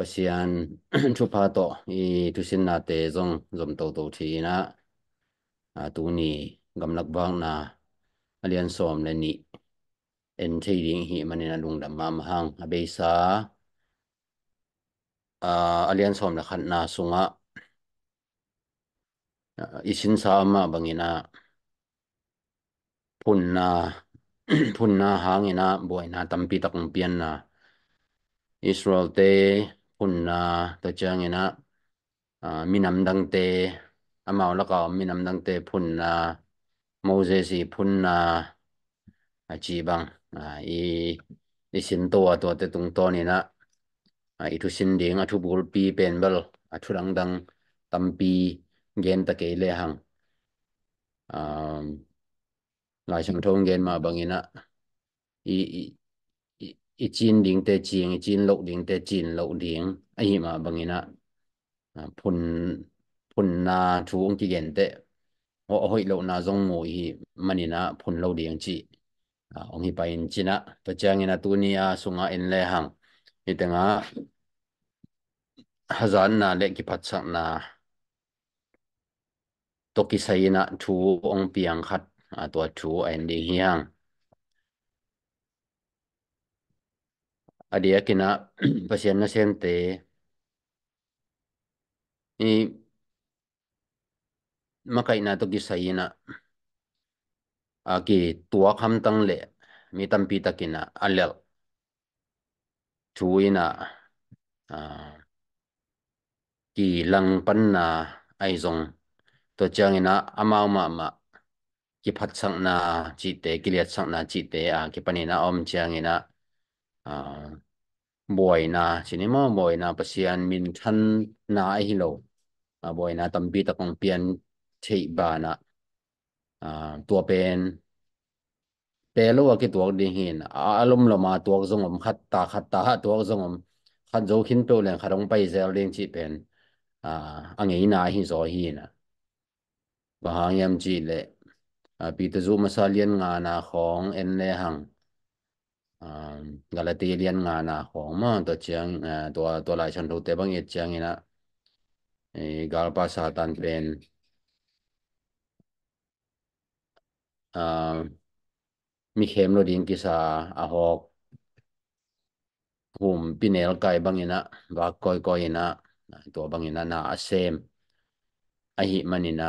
pasian thu pa to i thu sin na te zong zom to to thi na a tu ni gam lak bang na alian som le ni en thei ding hi manin alung dam ma hang a be sa a alian som la khan na sunga isin sa ma bangina punna punna hangina na, tampi takung pian na Israel te hun na ờ, ta chang ina ờ, minam dang te amao la ka minam dang te phun na ờ, moses phun na a chi bang i i sin to to te tung to ni na i thu sin ding a thu bul pi pen bal a thu rang dang tam pi gen ta ke le hang um lai sang thong gen ma bang ina i 一斤零得斤，一斤六零得斤六零，哎呀嘛，bằng na à phun phun na chú ông chỉ gần tệ họ hội lộ na dòng ngồi hi mà nè na phun lâu điện chị à ông hi bài chị na tôi chẳng na tu ni à sung à en lệ hàng thì tiếng à hazan na lệ kí phát sắc na tôi kí say na chú ông piang khát à tôi chú anh đi hiang adia kina pasien na sente. I makaina to gisaina. Aki tua kham tang le. Mi tampi kina alel. Chuina. a ki lang pan na ai zong. To changina ama ma ma. Ki phat sang na chi te ki le sang na chi te a ki panina om changina. à na chỉ nên mà na bác sĩ anh mình na ai hi lo, à ờ, bồi na tâm bi tập công biến thị bà na à ờ, tua bên lo lô cái tua đi hin à ờ, lùm lùm ma tua zong om khát ta khát ta tua zong om khát zô hin bêu lên khát ông bay zel lên chỉ bên à anh ấy na hi zô hi na và hàng em chỉ lệ à bị tự dụ mà sao liên ngà na khong en lệ hang. um la la ti lian nga na khong ma to chiang to to lai chan ro te bang ye chiang ina e gal pa sa tan pen a mi khem lo ding ki sa a hok hum pinel kai bang ina wa koi koi ina to bang ina na a sem a hi manina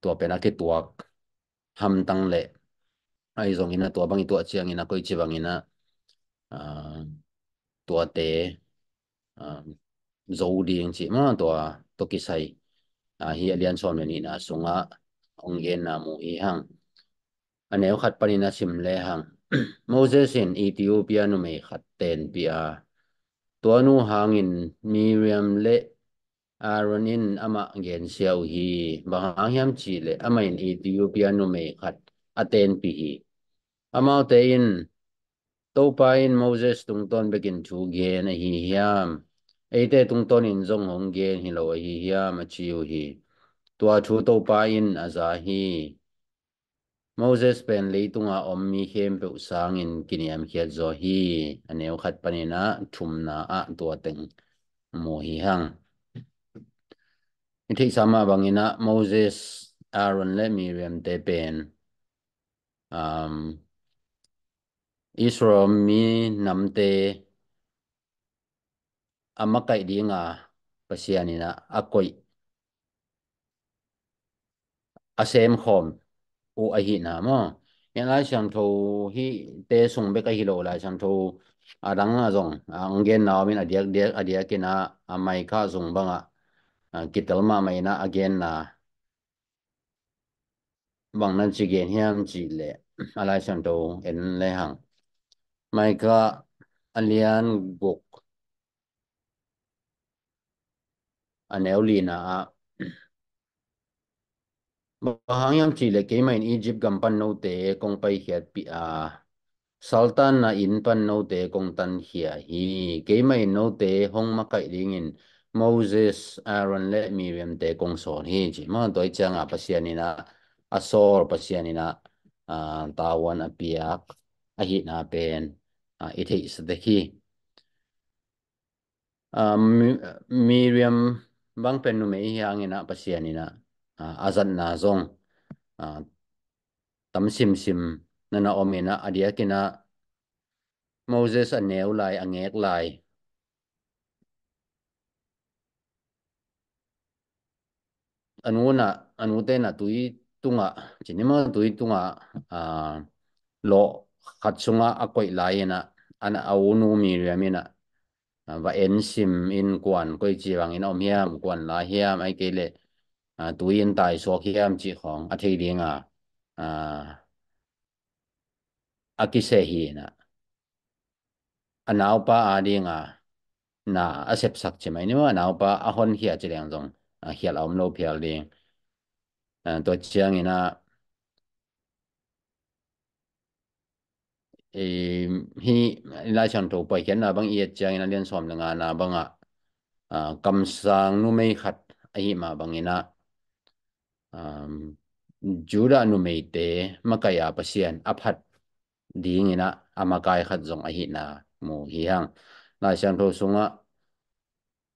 to penak ti tuak ham tang le ai zong hina tua bang tua chiang hina koi chi bangina tua te zau ding chi ma tua toki sai a hi alian son meni na sunga ong gen na mu hi hang aneu khat pani na sim le hang Moses in Ethiopia nu me khat ten pia tua nu hang in Miriam le Aaron in ama gen siau hi bang hiam chi le ama in Ethiopia nu me khat aten pi hi amao te in to pa in moses tung ton bekin chu ge na hi hiam eite tung ton in zong hong ge hi lo hi hiam chiu hi tua chu to pa in aza hi Moses pen tung leitunga om mi hem pe usang in kiniam khiat zo hi aneu khat panina na a tua teng mo hi hang Ithi sama bangina Moses Aaron le Miriam te pen um Israel mi namte amakai di nga na, akoi asem khom u ahi na mo yan lai chang tho hi te sung be ka hi lo lai chang tho adang a zong a gen na min adiak dia adiak kina amai kha zung banga kital ma mai na again na bang nan chi gen hiam chi le alai chang tho en le hang mai ka alian buk aneu lina a bahang yam chi le ke mai in egypt gam pan no te kong pai hiat pi a sultan na in pan no te kong tan hia hi ke mai no te hong ma kai ding in moses aaron le miriam te kong son hi chi ma doi chang a pasian ina asor pasian ina a tawan apiak a hi na pen uh, it is the key. Um, Miriam bang pen nu mei hiang ina pasian ina uh, azan na zong uh, ờ, tam sim sim na na omina adia kina Moses a neu lai a ngek lai anu na anu te na tui tunga chinima tui tunga a uh, à, lo khachunga akoi laina an aunu mi riamina và en sim in quan coi chi bằng in om hiam quan la hiam ai kể lệ à tu in tài số hiam chỉ ของอธิเลียงอ่ะอ่าอากิเสหีนะอันเอาปะอาดีงอ่ะน่ะอาเสพสักใช่ไหมนี่ว่าเอาปะอาหอนเหียจะเลียงจงอ่าเหียเอาอมโลเพียเลียงอ่าตัวเชียงนี่นะ e hi la chan to pai khian na bang i chang na lian som langa na banga a kam sang nu mei khat a hi ma bangina um jura nu mei te à makaya pasian aphat dingina amakai khat jong a hi na mu hi hang la chan to sunga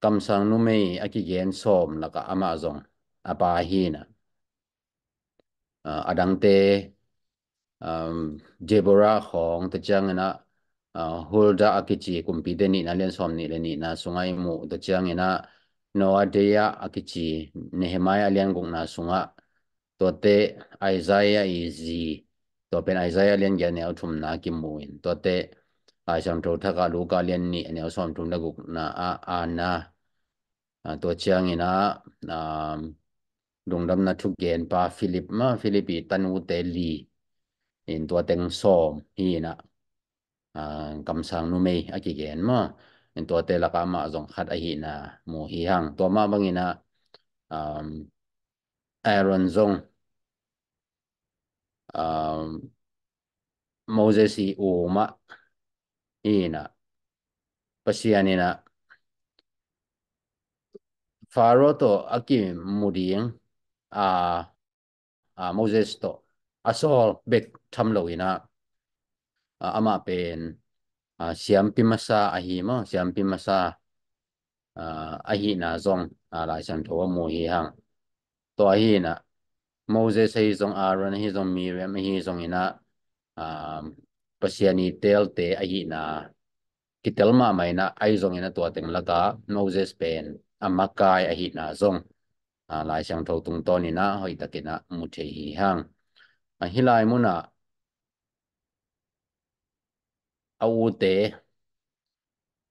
kam sang nu mei aki gen som laka ama jong apa hi na ờ, adang te um jebora khong ta chang na ờ, holda akichi kumpide ni na len som ni le ni na sungai mu ta chang na noa deya akichi nehemiah len gong na sunga to te isaiah izi to pen isaiah len ya ne uthum na kim mu in to te ai sam tho thaka luka len ni ne som thum na guk na a a na ờ, to chang na um dungdam na thu gen pa philip ma philipi tanu te li in tua teng som hi na à, cầm sang nu mei a à, ki gen ma in tua te la ka ma zong khat a à, hi na mu hi hang tua ma bang ina um Aaron zong um Moses i u ma hi na pasian ina Pharaoh to aki murieng a a Moses to อสอลเบกทำโลกินะอามาเป็นเสียมพิมาซาอาหิมเสียมพิมาซาอาหินาซองอาลายสันโทโมหิหังตัวหินะโมเสสหิซองอารอนหิซองมีเรมหิซองหินะอ่าปเสียนีเตลเตอาหินากิเตลมาไม่นะไอซองหินะตัวเต็งละกาโมเสสเป็นอามากายอาหินาซองอาลายสันโทตุงตอนี่นะหอยตะกินะมุเทหิหัง à hi lai mu na au te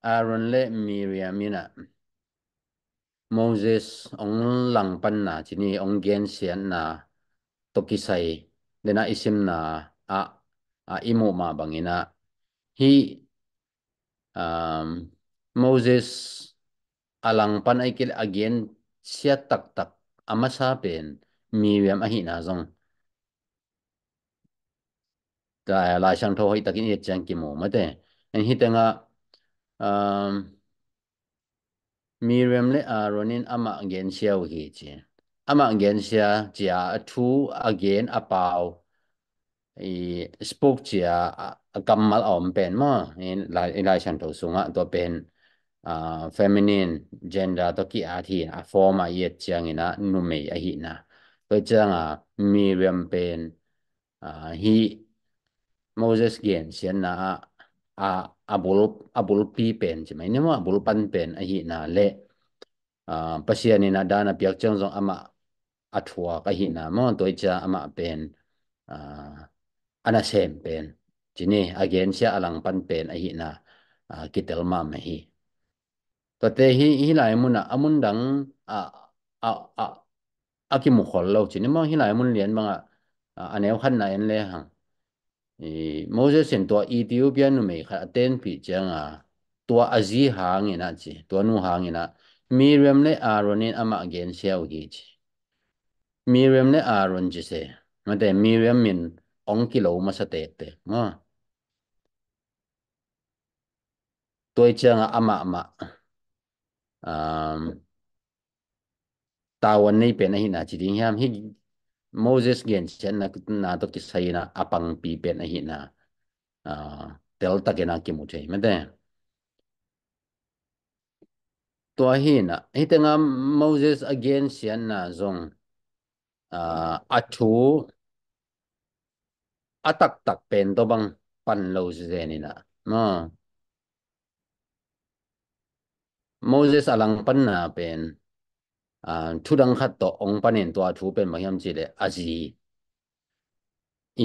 Aaron le Miriam na, Moses ong lang pan na chini ong gen sian na tokisai na isim na a a imu ma bangina hi um, Moses alang pan kil again siya tak tak amasa pen Miriam ahina zong ta lai sang tho hi ta kin chang ki mo ma te en hi ta nga um Miriam le Aaronin ama ngen sia u hi chi gen ngen chỉ chia a thu again a pau i spoke chia a kamal om pen mà in lai in lai sang tho á to pen à feminine gender to ki a thi a form a yet chiang ina nu mei a hi na tôi chang a Miriam pen à hi Moses gen sian na a a abul abul pi pen chi mai nemo abul pan pen a hi na le a pasian ni na dana piak chang zong ama athua ka hi na mo toi cha ama pen a ana sem pen chini again sia alang pan pen a hi na kitel ma ma hi to te hi hi lai mun na amun dang a a a a ki mu khol lo chini mo hi lai mun lian ma a anew khan na en le hang thì mỗi giờ sinh tua Ethiopia nó mấy khá tên bị chẳng à tua Azi hàng ina chứ tua nu hàng ina Miriam le Aaron in ama gen siêu gì chứ Miriam le Aaron chứ sẽ mà thế Miriam mình ông kilo mà sát tệ tệ mà tôi chẳng ama ama um, tao anh này bên này na chỉ định hiam hi Moses gen chen na na to ki sai na apang pi na hi na à tel ta gen na ki mu thei me de to hi na hi te nga Moses again sian na zong à a thu a tak tak pen to bang pan lo je ni na no Moses alang pan na pen 啊，土壤黑到红半年多，土变冇险之类，阿是伊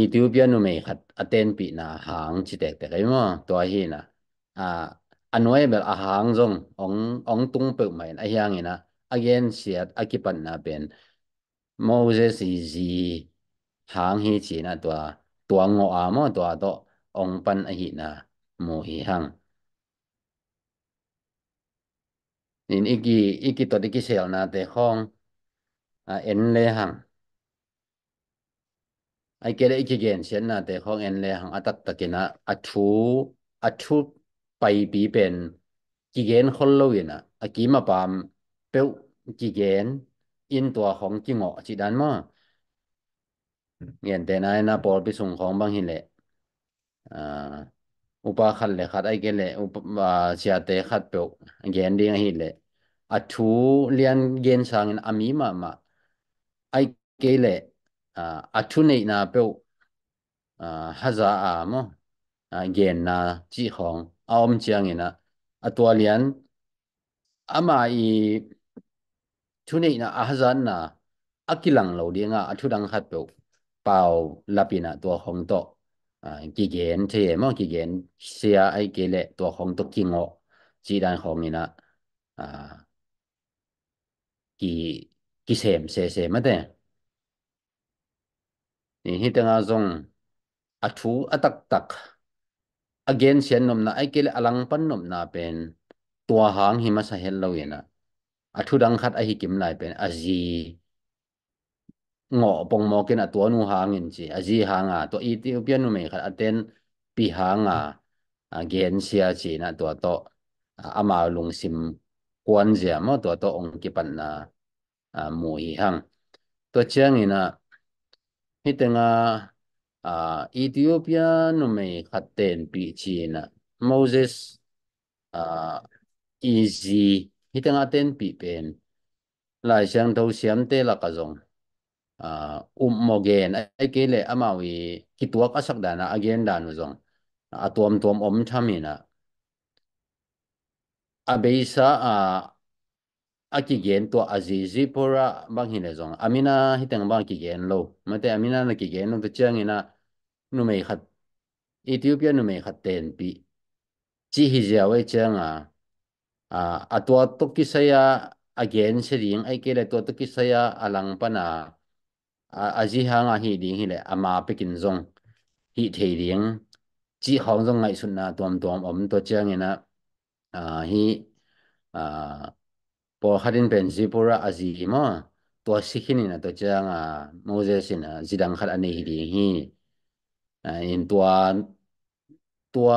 丢边都没黑，阿天比那行之类，但系嘛多些呐，啊，阿 noi แบบ阿行中，红红东北咪阿乡嘅呐，阿烟舌阿基本那边，冇些是是行起前那多多我阿么多多红半阿些呐，冇起行。นินอีกีอีกຕตัวดีกีเซลนะแต่ของอ่าเอ็นเลหังไอเกเรอีกีเกนเซนนะแต่ของเอ็นเลหังอัตตตะกนะอัูอัูไปปีเป็นกีเกนคนโลวินะอากีมาปามเปวกเกนอินตัวของกิงอิดันมาเงียแต่นายนะปอลไป upa khát lệ, khát ai ke le upa sia à, te khát pe gen ding hi lệ. À chú lian gen sang anh ami ma mà, ai ke le à, à chú này na pe ha à, à mà à gen na chi khong aom chiang À a to à mà i chú này na a za na akilang lo dinga a thu dang khat pe pau na to hong to อ่ากีเกนเทียมองกีเกนเสียไอเกเลตัวของตุกกิงโอจีดานของนี่นะอ่ากีกีเสมเสเสมาเตนี่ฮิตงาซงอัทูอัตักตักอเกนเสนนมนาไอเกเลอลังปันนมนาเป็นตัวหางหิมสะเฮลโลยนะอัทูดังคัดอิกิมายเป็นอี ngọ bong mo ken atwa nu hang in chi hang hanga to Ethiopia nu me khát aten pi hanga gen sia chi na to to ama lung sim kwan zia mo to to ong ki pan na mu hi hang tua chiang ina hi tenga a ethiopia nu me khát ten pi chi na moses a easy hi tenga ten pi pen lai sang thâu siam te la ka um mogen ai ke le amawi ki tuak asak dana again danu zong atom tom om thamina abeisa a aki gen to azizi pora bang hine zong amina hiteng bang ki gen lo mate amina na ki gen no to chang ina nu mei khat ethiopia nu mei khat ten pi chi hi ja we chang a a atwa to ki saya again se ring ai ke le to to ki saya alang pa à à gì hàng à hi ding hi lệ à mà bị kinh zong hi thì ding chỉ hàng zong ngày xuân là tuom tuom om to chiang nghe na à hi à po hadin pen gì po ra à gì mà to sikhin na to chiang à Moses na gì đang khát anh hi ding hi à in tua tua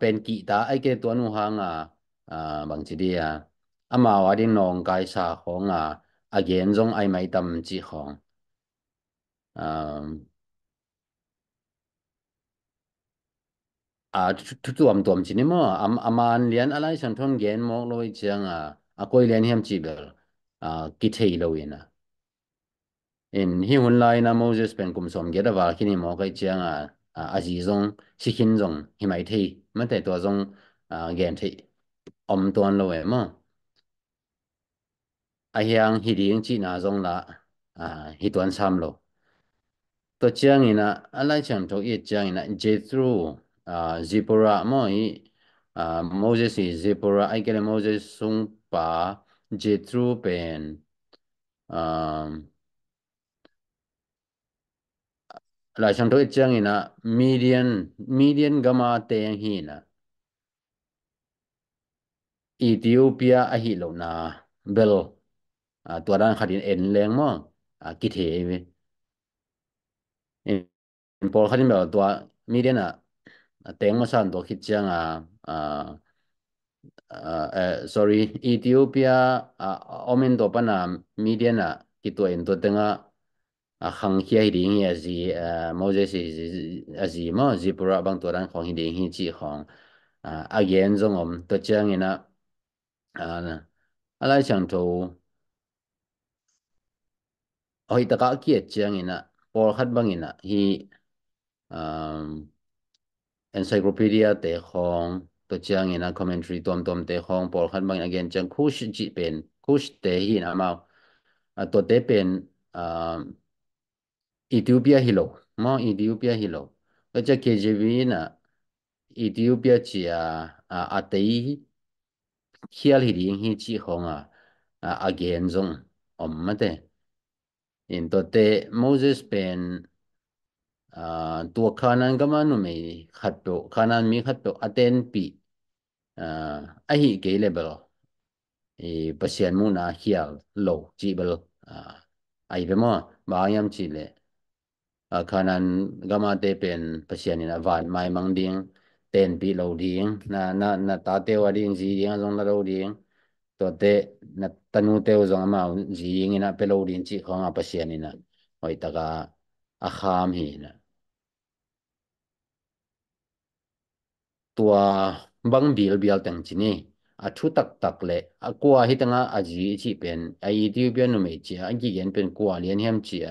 pen kỹ ta ai cái tua nu hàng à à bằng chỉ đi à à mà wa din nong cái sa khong à again zong ai mai tâm chỉ khong Ờ, à chú chú am tuam chín mà am am an liên alai sản phẩm gen mò lôi chăng à à coi liên hiểm chỉ bờ à kí hay lâu yên à in hi hun lai na Moses pen kum som ge vào khi kini mò cái chăng à à gì à zong si hin zong hi mai thấy mất tại tua zong à gen thấy om tuan lâu em mà à hiang hi đieng chi na zong là à hi tuan sam lâu to chiang ina ala chang to ye chiang ina jethro uh, zipora mo i uh, moses i zipora ai kele moses sung pa jethro pen um la chang to ye chiang ina median median gama teng hi na Ethiopia a hi lo na bel uh, tua dan khadin en leng mo uh, ki the bol khanin bel tua mi den a a teng ma san do khit chiang a a uh, sorry Ethiopia uh, omen do pana mi den a ki tu en do tenga a khang khia gì ding ya zi Moses a zi ma zi pura bang tu ran khong hi ding hi chi khong a yen zong om to chiang ina a lai chang tho hoi ta ka kiet chiang ina por khat bang ina hi um, encyclopedia te khong to chiang in a commentary tom tom te khong por khan bang again chang khush ji pen khush te hi na ma a to te pen um Ethiopia hilo mo Ethiopia hilo to cha KJV na Ethiopia chi a a te khial hi ding hi chi khong a again zong om ma te in to te Moses pen uh, tua kanan gamanu me khatto kanan mi khatto aten pi uh, ahi ke level e pasien mu na hial lo chi bel uh, ai be mo ba yam chi le uh, kanan gama te pen pasien in avan mai mang ding ten pi lo ding na na na ta te wa ding ji ding long la lo ding to te na tanu te zong ma ji ing na pe lo ding chi khong a pasien in hoi ta ga akham hi na ตัวบังบิลบิลตังจินี่อาทุตักตักเลยอากัวฮิตังอาจีจีเป็นไอทิวเป็นนุ่มเจียอันกีเย็นเป็นกัวเลียนเฮมเจีย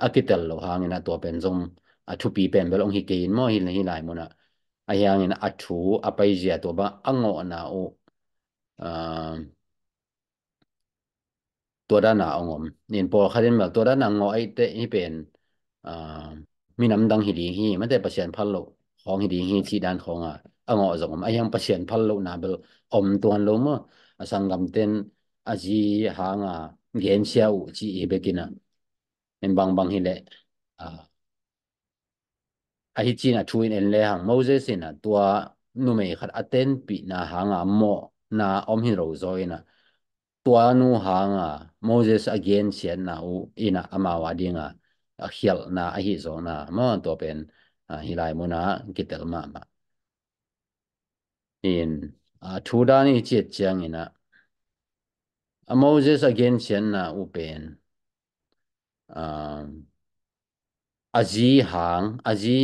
อากิตลโลหางินะตัวเป็นซงอาทุปีเป็นเบลองฮิเกินมอฮิลฮิไลมอนะอาเฮีงินะอาทุอาไปเจียตัวบังองโงนาออ่าตัวด้านหน้าองอมเนีพอขัาเล่นแบบตัวด้านหน้างอไอเตะนี่เป็นอ่ามีน้ำดังหิลีฮีมันแต่ประเชาชนพัลโล hong hi ding hi chi dan khong a ango zong ma yang pasien phal lo na bel om tuan lo ma asangam ten aji hanga gen xiao chi e bekina en bang bang hi le a a hi na thuin en le hang moses in tua nu me khat aten pi na hanga mo na om hi ro zoina tua nu hanga moses again sian na u ina amawa dinga a hial na a hi na ma to pen hilaimuna gitelma ma in thudani che changina a moses again chenna upen um aji hang aji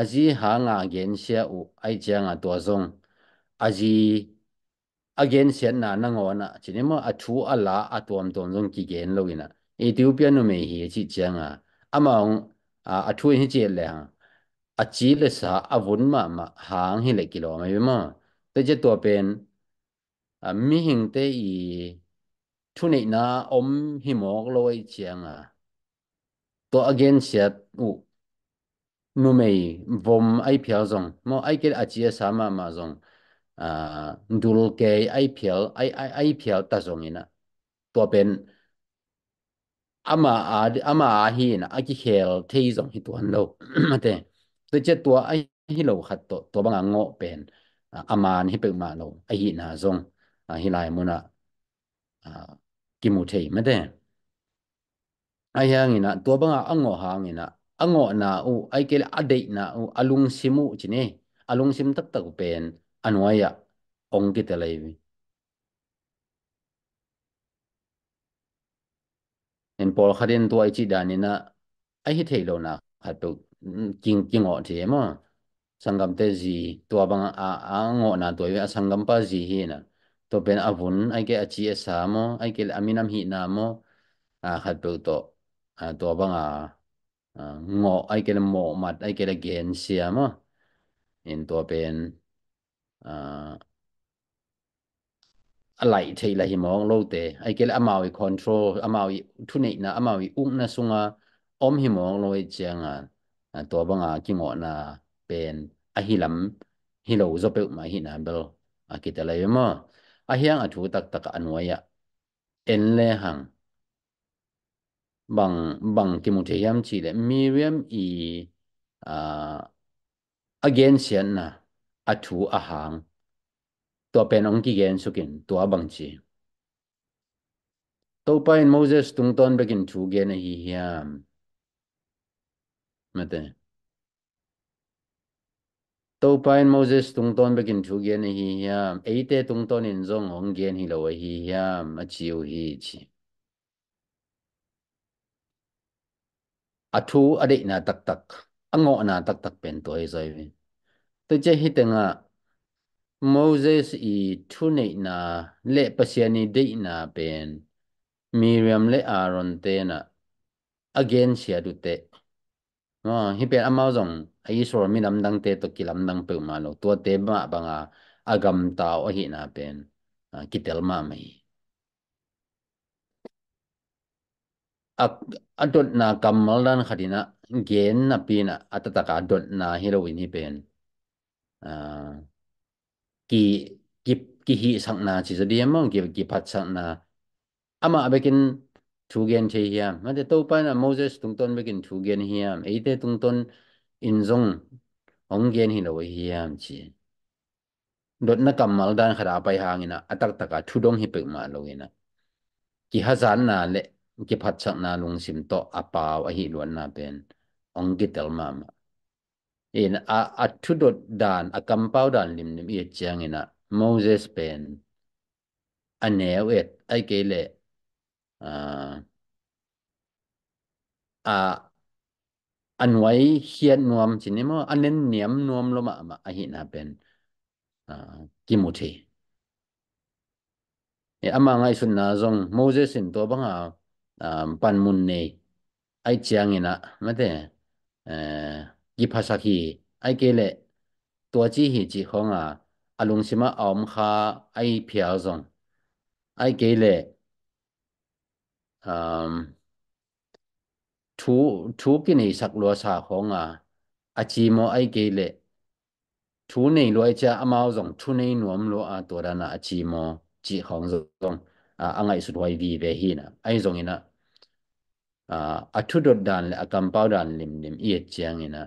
aji hang again sia u ai changa to zong aji again chenna nangona chinimo athu ala atom tom zong ki gen loina ethiopia no me hi chi changa among à à thui hi che le à chi le sa à mà hàng ma hang hi le kilo mai ma tới je to pen à mi hing tế, i thu nei na om hi mok loi chiang à to again siat u nu mei vom ai phia zong mo ai ke a chia sa ma ma zong à dul ke ai phia ai ai ai phia ta zong ina to pen ama ad ama ahina aki hel theizom hi tuan lo mate te che tua ai hi lo khat to to banga ngo pen aman hi pe ma lo ai na zong hi lai muna ki mu thei mate ai hang ina to banga ango hang ina ango na u ai ke adei na u alung simu chine alung sim tak tak pen anwaya ong ki te lai en pol kharin tu ai chi danina ai hi thei lo na khatu king king o thi ma sangam te ji tu bang a a ngo na tu a sangam pa ji hi na to ben avun ai ke achi sa mo ai ke aminam hi na mo a khatu to a tu bang a ngo ai ke mo mat ai ke gen sia ma in tu ben a à, lại thấy là hi mong lâu thế, ai cái là amao control amao thu này na amao uống um na sung à, om hi mong lâu e chang à tua bang à kinh ngọn na pen a hi lam hi lâu zo pe ma um hi na à, cái ki ta lai e ma a hiang a thu tak tak anwaya en le hang bằng bằng kim mu thế yam chỉ là Miriam i à again sian na a thu a hang tua pen ong ki gen sukin tua bang chi to pa in moses tung ton bekin thu ge na hi hiam mate to pa in moses tung ton bekin thu ge na hi hiam e te tung ton in zong ong gen hi lo hi hiam a chiu hi chi a thu a de na tak tak ango na tak tak pen to ai zoi tôi chơi hít tiếng à Moses i tunei na le pasiani dei na pen Miriam le Aaron te na again sia du te no hi pe amao zong ai sor mi nam dang te to kilam dang pe ma lo to te ma banga agam ta o hi na pen kitel ma mai ak adot na kamal dan khadina gen na pina atata ka adot na heroin hi pen ah ki ki ki hi sang na chi zadi among ki ki phat sang na ama abekin thu gen che hiam ma de to pa na moses tung ton bekin thu gen hiam e te tung ton in zong ong gen hi lo hiam chi dot na kam mal dan khara pai hang ina atak taka thu dong hi pe ma lo ina ki hazan na le ki phat sang na lung sim to apa wa hi lon na pen ong ki tel ma ma in a a thu dot dan a kampau dan lim lim i chiang ina moses pen a neu et ai ke le a a an wai hian nuam chini mo anen niam nuam lo ma ma a hi na pen a kimuthi e ama ngai sun na zong moses in to banga pan mun nei ai chiang ina mate eh gi phasa hi ai ke le to chi hi chi khonga alung sima om kha ai phia zong ai ke le um thu thu ki nei sak lo sa khonga a chi mo ai ke le thu nei lo cha amao zong thu nei nuam lo a to ra na a chi mo chi khong zong a angai su doi vi ve hi na ai zong ina a thu dot dan le a kampau dan lim lim i chang ina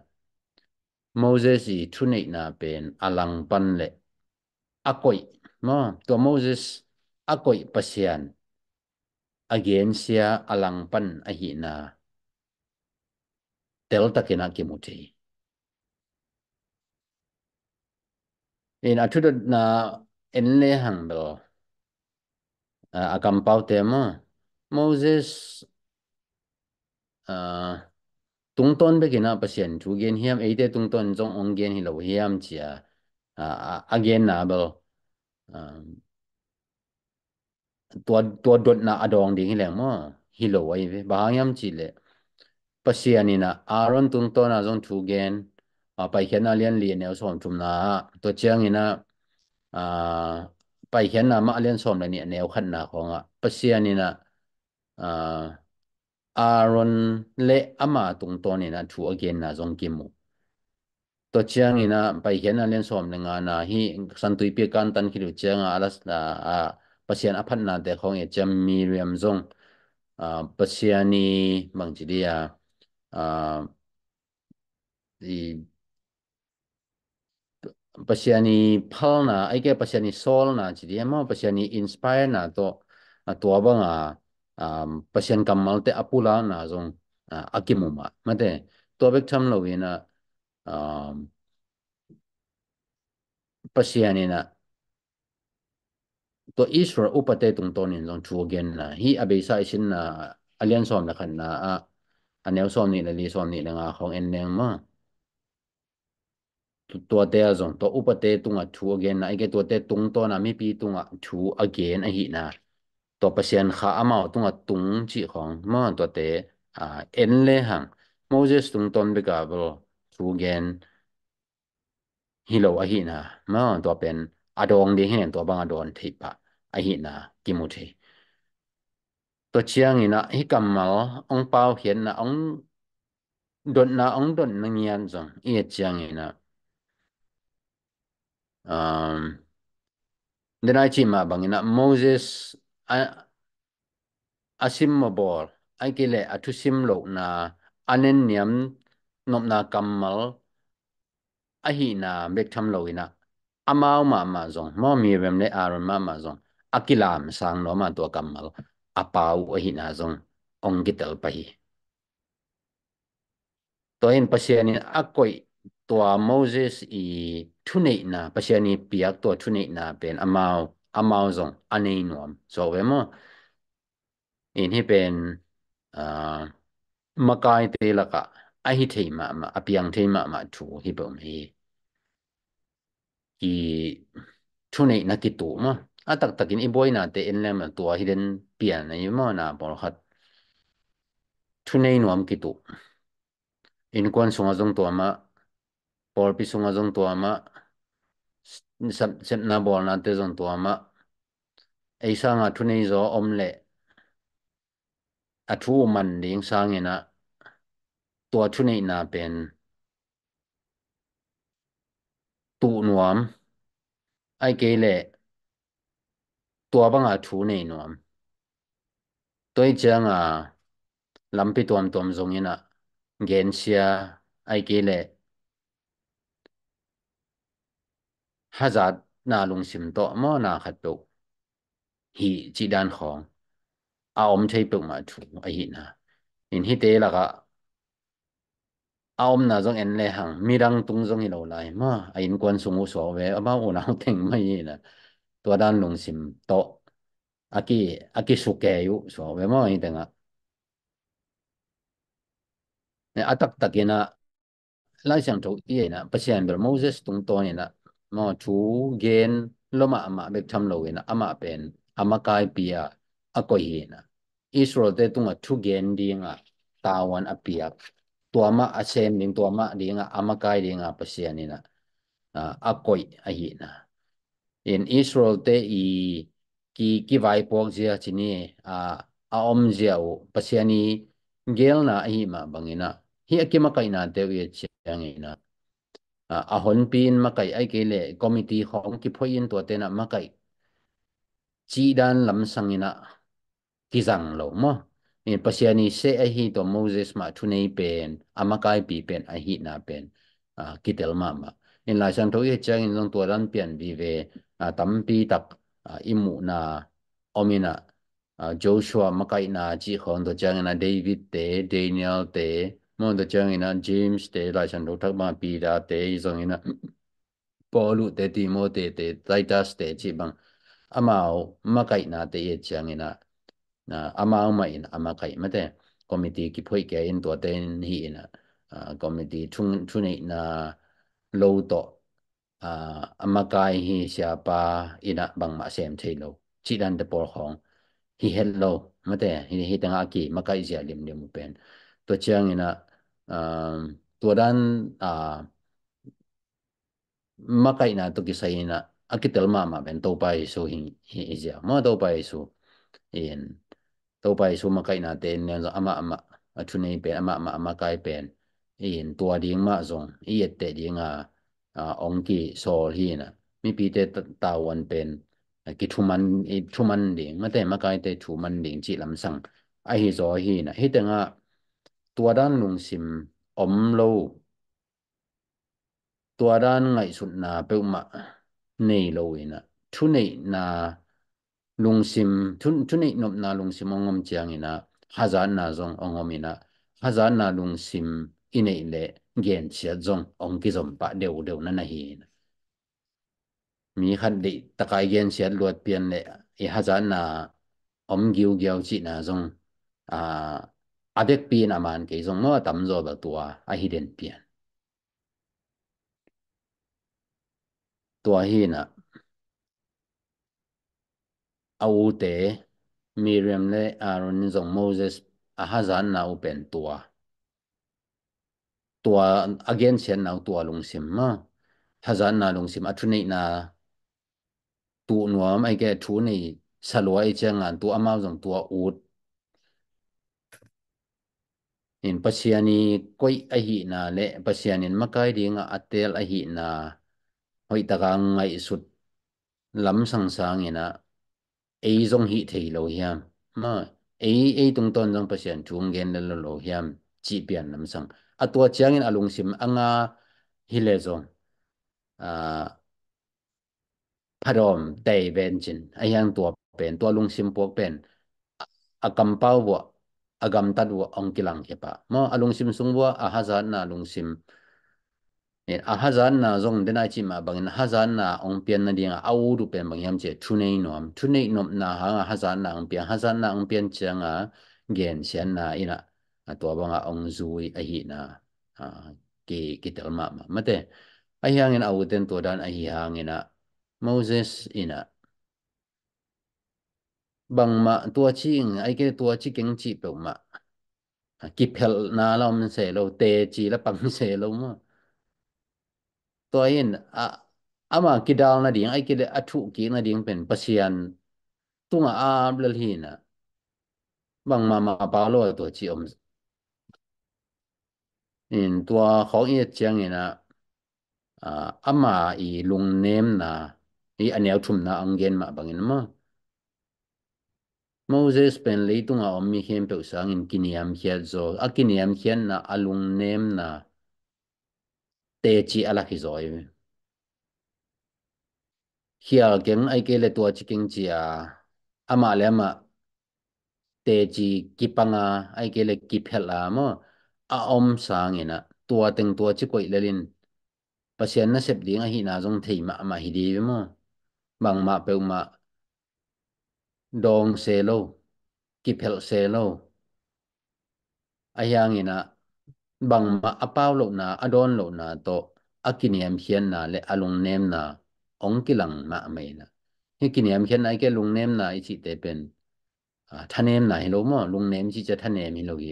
Moses i thunei na pen alang pan le akoi mo to Moses akoi pasian again sia alang pan a hi na tel takena ki muthi in athuda na enle hang bel ah, akampau te mo Moses uh, tung ton be kina pasien chu gen hiam e te tung ton jong ong gen hi lo hiam chia again na ba tua tua dot na adong ding le mo hi lo wai ve ba yam chi le pasien ni na aron tung ton na jong chu gen a pai khen na lian li ne som chum na to chiang ina a pai khen na ma lian som la ni ne khan na khong a pasien ni na a Aaron le ama tung to ni na thu again na zong kim mu to chiang ina pai hian a len som lenga na hi san tui pe kan tan khilu chiang a alas na a pasian aphan na de khong e cham mi riam zong a pasiani mang chi dia a i pasiani phal na ai ke pasiani sol na chi dia ma pasiani inspire na to a tua banga um patient kamal te apula na zong uh, akimuma mate tobek cham lo ina um patient ina to isra upate tung tonin zong chu gen na hi abesa isin na alian som la khan na a anel som ni li som ni nga khong en neng ma to to te azong to upate tunga chu gen na ike to te tung to na mi pi tunga chu again a hi na ตัวเปอร์เซียนขาอามาตุงตุงจีของมอนตัวเตอ่าเอ็นเลหังโมเสสตรงตนไปกับบลทูเกนฮิโลอหินะมอนตัวเป็นอาดองดีเห็ตัวบางอาดอนทิปะอหินะกิมุเทตัวเชียงอินะฮิกัมมาองเปาเห็นนะองดนนะองดนนังยันจงเอเชียงอินะอ่าเดนไอจิมาบางอินะโมเสส asim mabor aikile athusim lo na anen niam nopna kammal ahi na bektham loina amao ma ma zong mo mi rem le aron ma ma zong akilam sang no ma to kammal apau ahi na zong onggitel pahi toin pasianin akoi tua moses i thunei na pasiani piak to thunei na pen amao อามาซองอันนี้นวมสวมอินที่เป็นมากายตีละกะไอ้ที่มามาอภิยังทีมามาชูที่ผมเองกี่ช่วงนี้นักกิตูมั้อ่ะตักตักินอีบอยน่ะแต่เอ็นแลมตัวทิเดนเปลี่ยนในยี่ม้อน่ะบอกวัาช่วงนี้นวมกิตูอินกวนสงฆ์งตัวมาบอกพิสงฆ์งตัวมา sập sep na bol na te zon tua ma ei sa nga thu nei zo om le a thu man ding sa nge na tua thu nei na pen tu nuam ai ke le tua ba nga thu nei nuam toi cha nga lampi tuam tuam zong ina gen sia ai ke le hazard na lung sim to mo na khat to hi chi dan khong a om chei pe ma thu a hi na in hi te la ga a om na zong en le hang mi rang tung zong hi lo lai ma a in kwan sung u so ve a ma u na teng ma hi na to dan lung sim to a ki a ki su ke yu so ve ma hi te nga ne atak takena lai sang to ye na pasian ber moses tung to ne na မောသူเกนလောမအမဘက်ထမ်လောဝေနာအမပင်အမကိုင်ပီယာအကိုယေနာဣစရောတေတုငါသူเกนဒီငါတာဝန်အပီယာตัวมาอาเซมดิงตัวมาดิงอามากายดิงอาเปเซียนี่นะอ่าอากอยอหินะ in Israel te i ki ki vai pok zia chini a a om zia u pasiani gel na hi ma bangina hi akima kaina te wi chiang ina a hon pin ma kai ai ke le committee khong ki phoi to te na ma kai chi dan lam sang ina ki zang lo mo in pasiani se a hi to moses ma thu nei pen amakai pi pen a hi na pen a kitel ma ma in la san thoi chang in long to ran pian vi ve a tam pi tak a imu na omina Joshua makai na chi khon to chang na David te Daniel te mon da chang ina James te la chan lo thak ma pi da te i zong ina Paulu te Timote te Titus te chi bang amao makai na te ye chang ina na amao ma in amakai ma te committee ki phoi ke in to ten hi ina uh, committee chung chune na lo to uh, amakai hi sia pa ina bang ma sem thei lo chi dan de por khong hi hello ma te hi hi tanga ki makai zia lim lim pen ตัวเชียงนี่นะตัวด้านมาไกนะตัวกิไซนะอากิเตลมามาเป็นตัวไปสูหิงอิจามาตัวไปสูเอ็นตัวไปสูมาไกนะเต็นเนี่ยอามาอามาชุนีเป็นอามาอามาอามาไกเป็นเอ็นตัวดิ้งมาส่งอีเอตเตดิ้งอ่ะองกีโซลฮีนะมีปีเตตาวันเป็นกิทุมันทุมันดิ้งมาแต่มาไกเตทุมันดิ้งจีลำสังไอฮิโซฮีนะเฮตังอ่ะตัวด้านลุงสิมอมโลตัวด้านไงสุดนาเปิลมะนี่โลยนะทุนี่นาลุงสิมทุนทุนี่นบนาลุงสิมองมเจียงนะฮาจานาจงองมินะฮาจานาลุงสิมอินเอเลเกนเชียจงองกิจมปะเดียวเดียวนั่นนะฮีนะมีขัดดิตะกายเกนเชียลวดเปลี่ยนเลยอีฮาจานาอมกิวเกียวจีนาจงอ่า adek pin aman ke zong no tam zo bal tua a hiden pian tua hina a u te Miriam le Aaron zong Moses hazan na u tua tua again sen na tua lung sim ma hazan na lung sim a thune na tu ai ke thu nei salwa ai chengan tu amao zong tua ut in pasiani koi ahi na le pasianin makai dinga atel ahi na hoi taka ngai sut lắm sang sang ina ei zong hi thei lo hiam ma ei ei tung ton zong pasian chung gen le lo lo hiam chi pian lắm sang atua chiang in alung sim anga hi le zong à parom dei ven chin ayang tua pen tua lung sim pok pen akampau bo agam tadwa ongkilang kepa mo alungsim sungwa ahazan na lungsim ne ahazan na zong dena chi ma bangin hazan na ongpian na dinga awuru pen bangyam che thunei nom thunei nom na ha hazan na ongpian hazan na ongpian changa gen sian na ina atwa banga ongzui ahi na ke ke telma ma mate ahiyangin awuten to dan ahiyangina moses ina bằng mà tua chi ai cái tua chi kinh chi biểu mà kịp hel na lo mình sẽ lo tê chi là bằng sẽ lo mà tua in à ama à cái đào na điang ai cái à, là thụ kí na điang bên pasian tung à áp lên hi na bằng mà mà bảo lo tua chi om in tua khó yên chang in à ama à i lung ném na i anh em thum na ông gen anggen ma bangin ma Moses pen leitunga ommi hem pe usang in kiniam hiat zo a kiniam hian na alung nem na te chi ala khi zoi hia keng ai ke le tua chi king chi a ama le ama te chi kipanga ai ke le kiphela mo a om sang ina tua teng tua chi koi lelin pasian na sep ding a hi na jong thei ma ma hi di mo bang ma pe ma ดองเซโลกิเพลเซโลอายังนะบังมาอปาวโลนาอดอนโลนาโตอากิเนียมเขียนนาและอลุงเนมนาองกิลังมาเมนะนี่กิเนียมเขียนไอแกลุงเนมนาอิจิเตเป็นท่านเนมนไหนโลมอลุงเนมชิจะท่านเนมฮิโลเย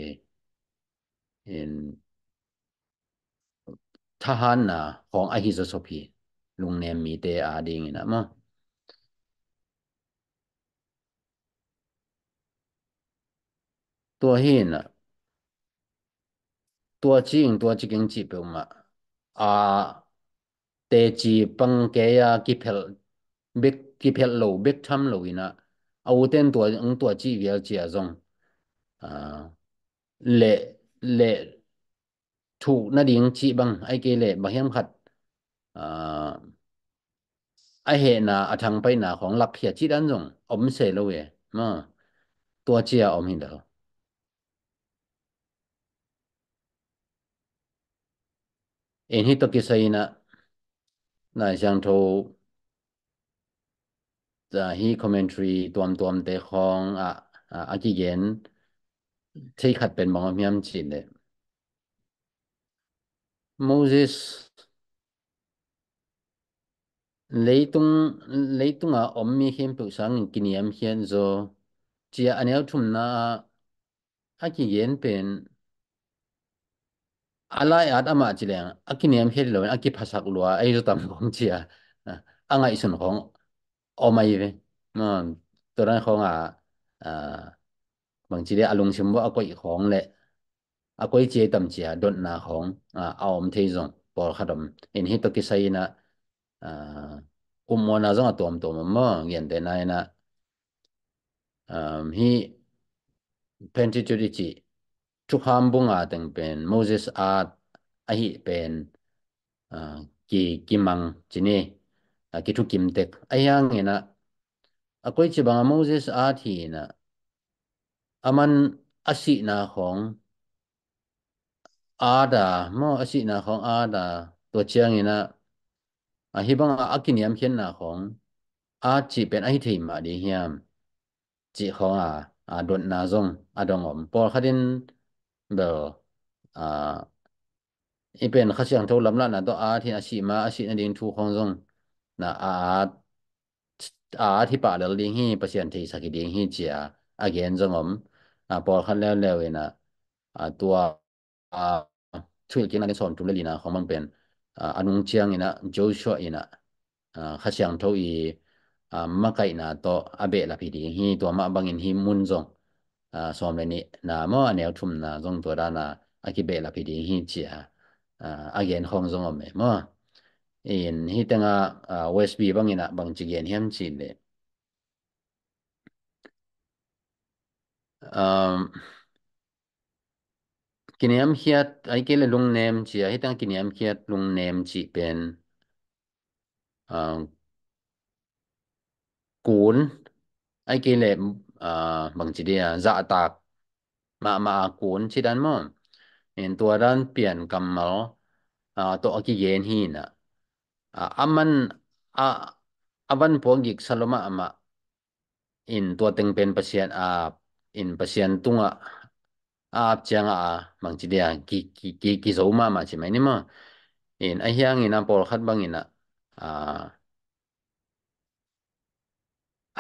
เห็นทหารนาของอหิสโสพีลุงเนมมีเตอาดิงนะมั้งตัวหินอ่ะตัวจริงตัวจริงจีบมาอ่าเตจีปังเกียกิเพลเบกกิเพลโลเบกทำโลวินะเอาเต้นตัวองตัวจีเวียจีอะจงอ่าเละเละถูกนาดิ่งจีบังไอเกเละบะเฮียมขัดอ่าไอเหนาอทางไปหนาของหลักเพียที่ด้านจงอมเสโลเวมาตัวเจียอมหินเดอเอ็นฮิตกิสัยนะนายช่างทูจะฮีคอมเมนตทรีตัวมตัวมเดคองอ่ะอ่ะอากิเย็นที่ขัดเป็นมองมีมจินเลยโมเสสเลยตุงเลยตุงอ่ะอมมีเห็นปุ๊กสังกินยามเห็นโซจะอันเนี้ยทุ่มนาอากิเย็นเป็น alai at ama chileng akiniam heri lo aki phasak lua ai zo tam khong chia ah, anga isun khong omai ve non toran khong a bằng chỉ để alung chim bo akoi khong le akoi che tam chia don na khong a aom thei zong por khadam in hi to ki sai na ummo na zong atom tom ma ngen de na na um hi pentitudi chi จุฮามบุงอาตังเป็นโมเสสอาอหิเป็นกีกิมังจินีกิทุกิมเต็กอายังเงนะอากอยจิบังโมเสสอาทีนะอามันอสินาของอาดาโมอสินาของอาดาตัวเชียงเงนะอหิบังอากินยามเพียนนาของอาจิเป็นอหิถิมาดีเฮียมจิของอาอาดนนาซงอาดองอมปอลขัดินเบลอ่าอีเป็นข้าเชียงทุาลำลานะตัวอาที่อาชีมา อาชีนันดิงทูของซงนะอาอาที่ป่าเลดิงฮีประชาชนทีสักดิงฮีเจียอาเกนจงอม อ่าพอขั้นแล้วแล้วเองนะอ่าตัว อ่าช่วยกินอะไรสอนทุเรลยนะ ของมันเป็น อ่าอนุเชียงอีนะโจชัวอีนะอ่าข้าเชียงทุาอี อ่ามาไกนะตัวอาเบะลาพีดิีฮีตัวมาบังอินฮีมุนจง à xóm này nè nà mà nếu chúng nà dùng tôi ra nà à cái bé là bị đi hi chia à anh em không giống ở mẹ mà in hi tiếng à à USB bằng gì na bằng chỉ gen hiếm chỉ đấy um kiniam hiat ai kele lung nem chi ai tang kiniam hiat lung nem chi pen um kun ai kele bang chi dia za ta ma ma kun chi dan mon en tua dan pian kam a to a ki yen hi na a aman a avan po gik saloma ama in tua teng pen pasien a in pasien tunga a ap chang a bang chi dia ki ki ki zo ma ma chi mai ni ma in a hiang in a por khat bang ina a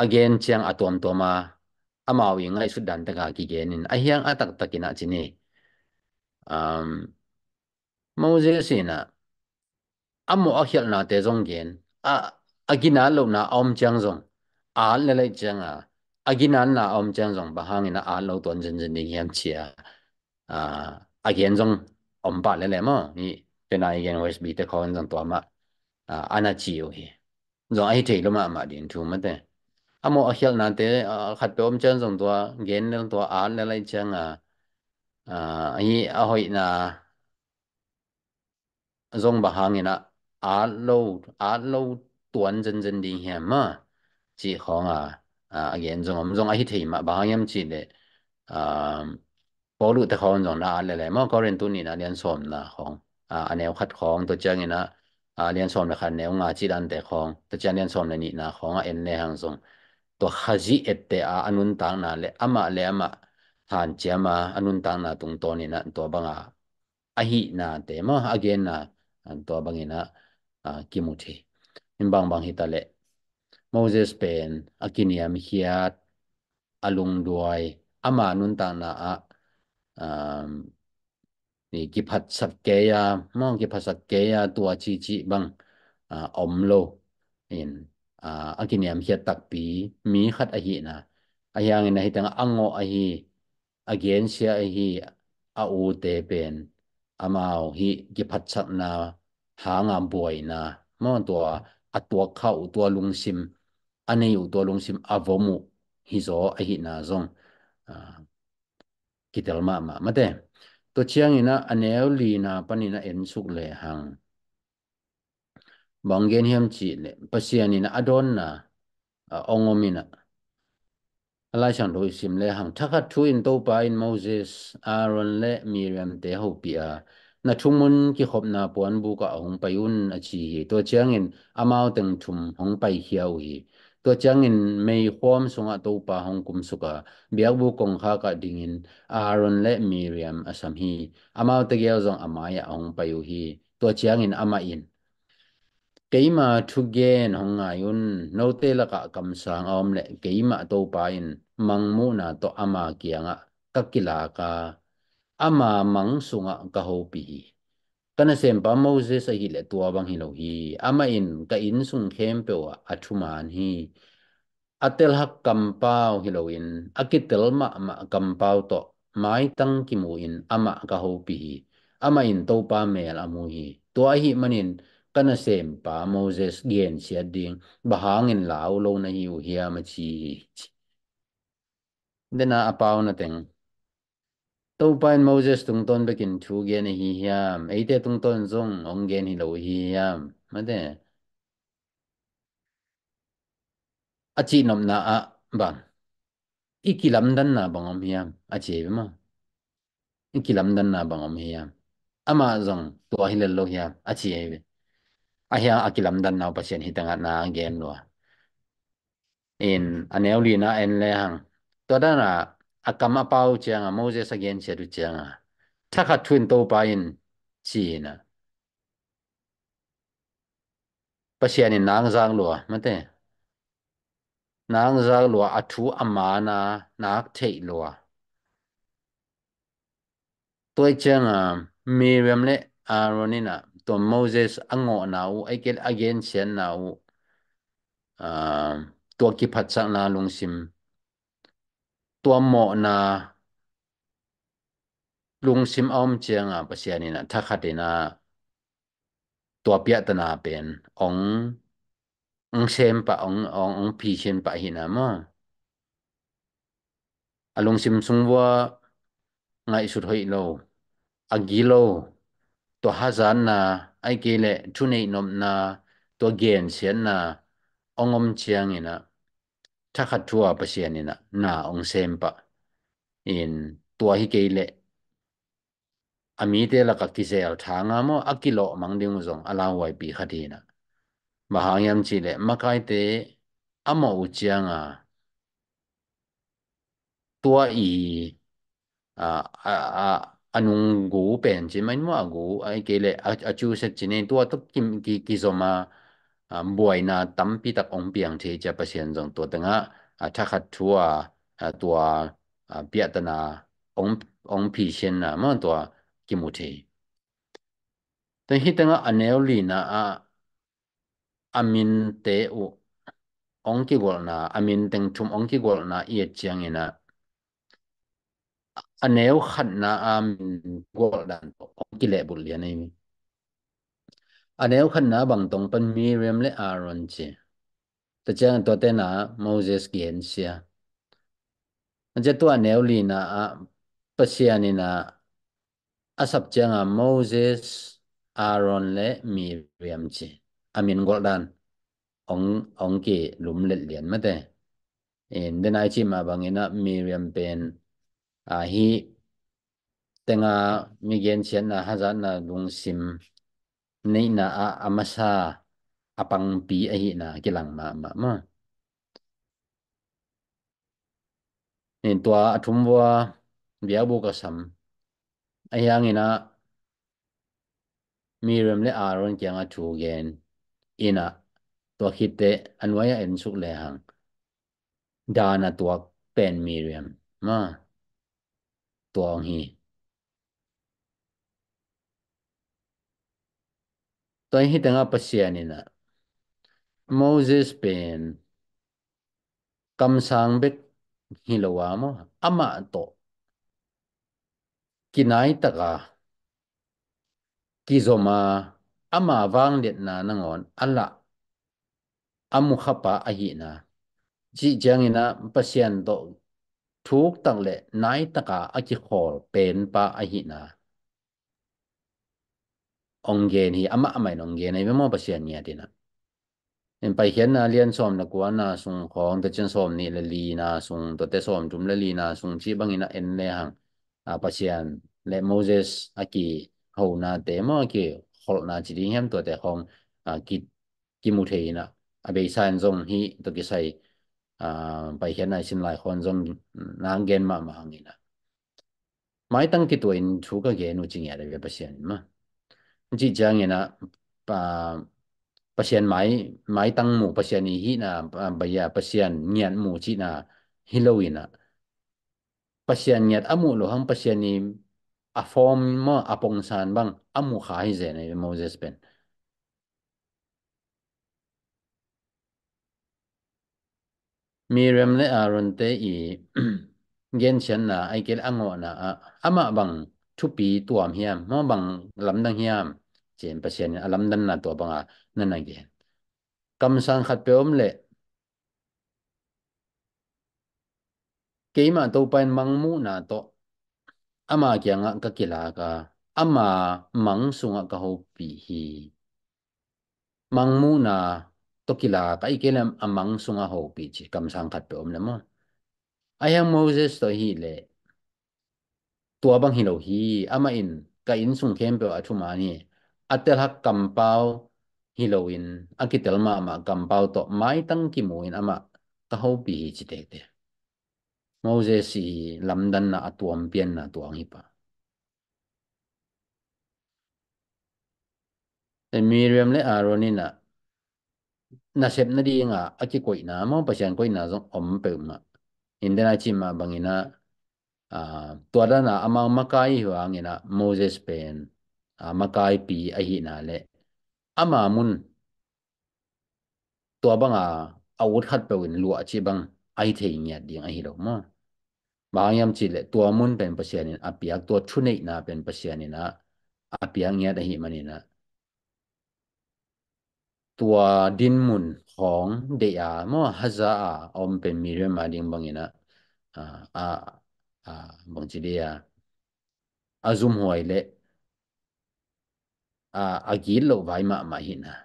again chang atom toma amao yin ai su dan ta ga ki gen in a hiang a tak tak ina chini um moses ina amo a hial na te zong gen a agina lo na om chang zong a le le chang a agina na om chang zong ba hang ina a lo ton jen jen ni yam chi a a gen zong om ba le le mo ni te na gen wes bi te kon zong to ma a ana chi yo hi zong ai te lo ma ma din thu ma te à mà hiểu nản thế khát bé ông chân dùng tua gen lên tua án lên lại chân à à ấy à hội na dùng bà hàng na án lâu án lâu tuần dần dần đi hiểm mà chỉ không à à gen dùng ông dùng ấy thì mà bà hàng em chỉ để à bỏ lụt không dùng na lại lại mà có 人 tu nị na liên xóm na không à anh em khát không tôi chân na à liên xóm là khát nếu ngà chỉ đan để không tôi chân liên xóm là nị na không à em này hàng dùng to haji ette a anun tang na le ama le ama han chiama anun tang na tung to ni na to banga ahi na te ma again na an to bangina kimuthi imbang bang hitale Moses pen akiniam hiat alung duai ama nun ta na a um ni ki phat sat ke ya mong ki phat sat ke ya tua chi chi bang om lo in a aginiam hi tak pi mi khat a hi na ayang na hitang ango a hi again sia a hi a u te pen amao hi ki phat chat na ha ngam boy na mo to a to kha u to lung sim ane u to lung sim avomu hi zo a hi na zong kitel ma ma mate to chiang ina anel li na panina en suk le hang บองเกนเฮมจีเนี่ยปเสียนี่นะอดอนนะองอมินะอะไรฉันโดยสิมเลหังทักทุอินโตปาอินโมเสสอารอนและมีเรียมเตหูเปียนะชุมุนกิขบนาปวนบุกะหงไปยุนอจีตัวเจียงอินอามาวตึงชุมหงไปเฮียวฮีตัวจังอินไม่ความสงะตัวปาหงกุมสุกะเบียกบุกงข้ากะดิ่งอินอารอนและมีเรียมอสัมฮีอามาตะเกียวจงอามายะองไปอยู่ฮีตัวจังอินอามาอิน keima thugen hongayun note laka kamsang omle keima to pain mangmu na to ama kianga kakilaka ama mangsunga kahopi kana sempa moses hi le tua bang hi lo hi ama in ka in sung khem pewa athuman hi atel hak kampau hi lo in akitel ma ma kampau to mai tang kimu in ama kahopi ama in to pa mel amu hi tua hi manin kana sem pa moses gen sia ding bahangin lao lâu na hiu hia ma chi nên dena apaw na teng to pain moses tung ton bekin chu gian hi hiam thế tung ton zong ông gian hi lo hi hiam ma de achi nom na a bang ikilam đơn na bang om hiam ít ma ikilam đơn na bang ông hiam ama zong tua hi lâu hiam achi ai a hiang akilam dan nau pasien hitanga na game lo in aneuli na en le hang to da na akama pau chiang a moses again che du chiang a thakha thun to pa in chi na pasien in nang zang lo ma te nang zang lo a thu ama na nak thei lo toi chiang a mi rem le a ronina ตัวโมเสสอ่างอนาูไอเกลอเกนเซียนนาออตัวกิพัดสังนาลุงซิมตัวหมอนาลุงซิมออมเจียงอ่ะปะเสียนี่นะถ้าขัดนะตัวเปียตนาเป็นององเซมปะองององพีเชนปะหินะมัออลุงซิมสงว่าไงสุดหอยโลอากิโลตัวฮาจานนะไอเกลทุนีนมนะตัวเกณฑ์เสียนนะองอมเชียงนี่นะถ้าขัดทัวประเสียนนี่นะหน้าองเซมปะอินตัวฮิเกลอามีเตลักกิเซลทางอามออักิโลมังดิงซงอลาไวปีคดีนะมหายังจิเลมะไกเตอมออุจียงอ่ะตัวอีอ่าอ่า anungu penji mainwa gu ai kele achu se chine tua to kim ki kizoma mbuai na tampi tak ong piang che cha pasien jong to tanga atha khat thua tua piatana ong ong pi shen na ma tua kimuthe te hi tanga aneoli na a amin te u ong ki gol na amin teng thum ong ki gol na ye chiang ina anh à, nếu khẩn na am gọi là ông kia lệ bột liền này anh à, nếu khẩn na bằng tông pan Miriam lệ Aaron chứ tất nhiên tôi tên là Moses kiến xia anh chắc tôi nếu liền là bác sĩ anh là à sắp chẳng là Moses Aaron lệ Miriam chứ amin à, gọi là ông ông kia lùm lệ liền mất đấy nên ai chỉ mà bằng cái na Miriam bên à hi tenga migen chen na hazan na lung sim nei na a amasa apang pi a hi na kilang ma ma ma nên tua athum wa bia bu ka sam a yang ina mi rem le a ron kyang a thu gen ina tua khit te anwaya en suk le hang dana tua pen miriam ma tôi tuang hi tuang hi tanga pasianina Moses pen kam sang bek hi lowa mo ama to kinai taka kizoma ama wang liet na nangon ala amu khapa ahi na chi jangina pasian to ทุกตั้งเละนายตะกาอจิขอเป็นปะอหินาองเกนฮีอามะอามายนองเกนในเมมอปะเสียนเนี่ยดินะเอ็นไปเห็นนาเรียนสอมนะกวนาสุงของตะจินสอมนี่ละลีนาสุงตะเตสอมจุมละลีนาสุงจีบังอินะเอ็นเลหังอาปะเสียนและโมเสสอากีเฮานาเตมอกีขอนาจิดิแฮมตัวแต่ของอากิกิมุเทนะอเบซานซงฮีตะกิไซ bài hiện nay xin lại khon zon nang gen mà ma ma angina mai tang ki tuin thu ka ge nu ching ya de pasian ma ji jang ina pa pasian mai mai tang mu pasian ni hi na giờ ya pasian ngian mu chi na hiloina pasian ngiat amu lo hang pasian ni a form ma apong san bang amu khai je này moses ben Miriam le Aaron te i gen chen na ai kel ango na ama bang thu pi tuam hiam mo bang lam dang hiam chen pa chen alam dan na to banga na na gen kam sang khat pe om le keima to pain mang mu na to ama kya nga ka kila ka ama mang sunga ka ho pi hi mang mu na to kila ka ikenam amang sunga ho pi chi kam sang khat pe om lama ayang moses to hi le tua bang hi lo hi ama in ka in sung khem pe athu ma ni atel hak kam pau hi lo in akitel ma ma kam pau to mai tang ki mu in ama ka ho pi hi chi te te moses si lam na atuam pian na tuang hi pa Miriam le Aaron na nasebna dinga aki koina mo pasyan koina zong om peuma indena chima bangina a tuada na amang makai huangina moses pen a makai pi ahi na le ama mun tua banga awut khat pewin lu achi bang ai thei nya ding ahi lo ma bangyam chi le tua mun pen pasyanin apiak tua thunei na pen pasyanin na apiang nya dahi manina ตัวดินมุนของเดียมอฮะซาอาอมเป็นมีเรื่องมาดิงบังอินะอ่าอ่าอ่าบังจีเดียอาซุมหวยเละอ่าอากลโลไวมามาหินะ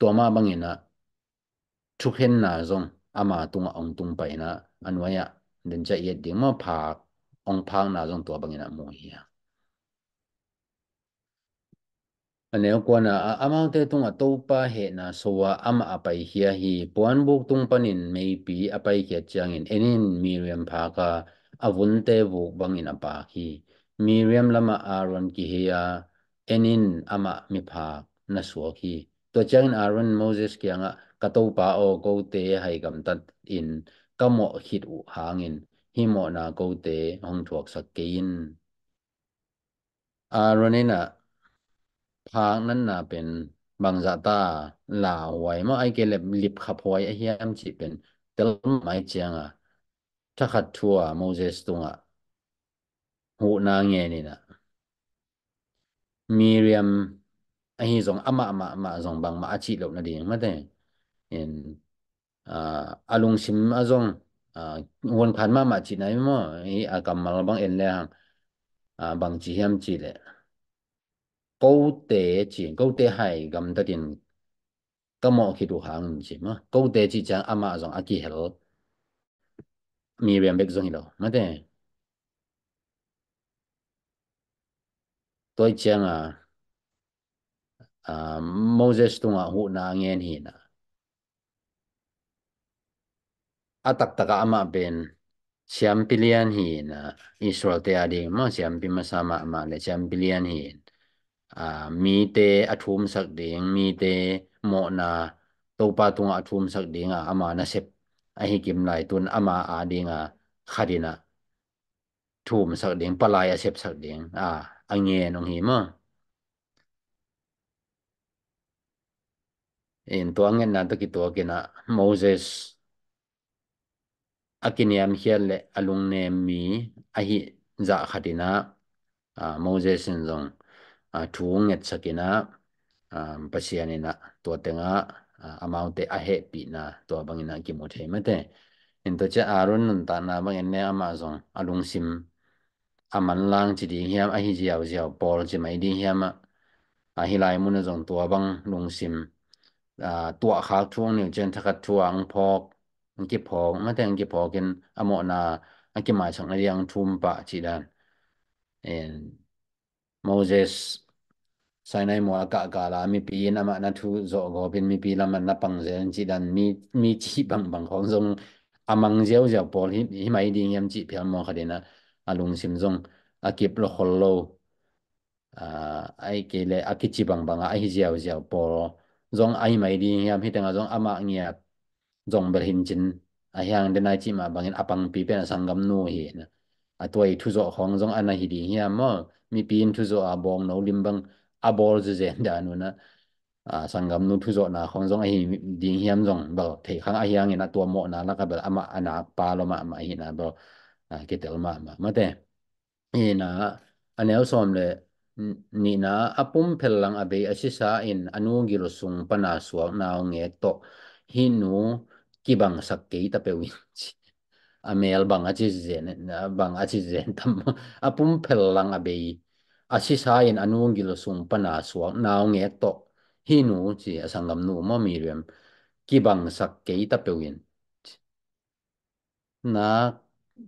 ตัวมาบังอินะทุกเห็นนาซงอามาตุงองตุงไปนะอันวัยะเดินจะเอียดดิงมาผากองพางนาซงตัวบังอินะมวยอ่ะ ane kwana amount te tunga topa he na sowa ama apai hia hi puan buk tung panin mei pi apai kia changin enin miriam phaka avun te buk bangin apa hi miriam lama aron ki hia enin ama mi pha na suwa hi to changin aron moses kia nga katopa o go te hai gam tat in kamo hit u hangin himo na go te hong thuak sak kein aronena พารนั้นน่ะ เป็นบางจาตาลาวไว้มาไอเกเล็บลิบขับไว้ไอเฮียมจีเป็นแต่ละไมยเจียงอ่ะถ้าขัดทัว โมเสสตรงอ่ะหูนาเงนี่นะมีเรียมไอฮีสองอามาอามาอามาสองบางมาอาชีหลบนาดีมาแต่เห็นอ่าอาลุงชิมอาจงอ่าวนขันมามาจีไหนมั่งไออากรรมมาบางเอ็นแล้วอ่าบางจีเฮียมจีเลย mà chỉ 高鐵前高鐵係咁多件，咁我去到行唔前嘛？高鐵之前阿媽仲阿記係咯，咪變白種係咯，乜嘢？tôi chẳng à à Moses tung à hụ na nghe hin à à tak tak ama bên siam pilihan hin à Israel te adi mà siam pima sama ama le siam pilihan hin à mi te athum sak ding mi te mo na to pa tunga athum sak ding a ama na sep a hi kim lai tun ama a ding a khadina thum sak ding palai a sep sak ding à anh nghe nong hi ma in to angen na to ki to kina moses akiniam hial le alung ne mi a hi za khadina moses in zong ทุงเงสกินะประชาชนนะตัวเต็งอะอามาอุตเอะเฮปีนะ ตัวบางินงกิมุทัยมั้งเต้เห็นตัวจะอารุนนันตานะบางินเนี่ยอามาซงอารุงซิมอามันลังจีดีเฮียมไอฮิจิเอาจียวปอลจีไม่ดีเฮียมอะาฮิไลมุนะซงตัวบางลุงซิมตัวขาทุงเนี่ยเจนทักทวงพอกอังกิพอกมั้งเต้อังกิพอกินอโมอนาอังกิหมายสังเรยยงทุ่มปะจีดันเอ็น Moses Sinai mo ka ka la mi pi in ama na thu zo go pin mi pi laman na pang zen chi dan mi mi chi bằng bang khong zong amang zeu zeu pol hi hi mai ding yam chi phiam mo khadena alung sim zong akip lo khol lo à ai kể lệ à cái chỉ bằng bằng ai giàu giàu bỏ rong ai mai đi hiam hít tiếng à ama nghe rong bel hin chân à hiang đến nay chỉ mà bằng anh apang pi pen sang gam nu hi na à tuổi thu zo hoàng zong anh hi đi hi mà mi pin thu zo à bong nấu lim bang à bol zư zen da nu na à sang gam nu thu zo na khong zong hi đi hi am zong ba thei khang anh hiang na tua mo na la ka ba ama ana pa lo ma ma hi na bảo à cái tel mà mà mà thế hi na anh em som le ni na apum phel lang abe asisa in anu giro sung pana suak na nghe to hi nu kibang sak ke ta pe win chi amel bang achi zen bang achi zen tam pum phel lang abei achi sa in anung gil sung pana na ong nge to hi nu chi asangam nu ma mi rem ki bang sak ke ta pewin na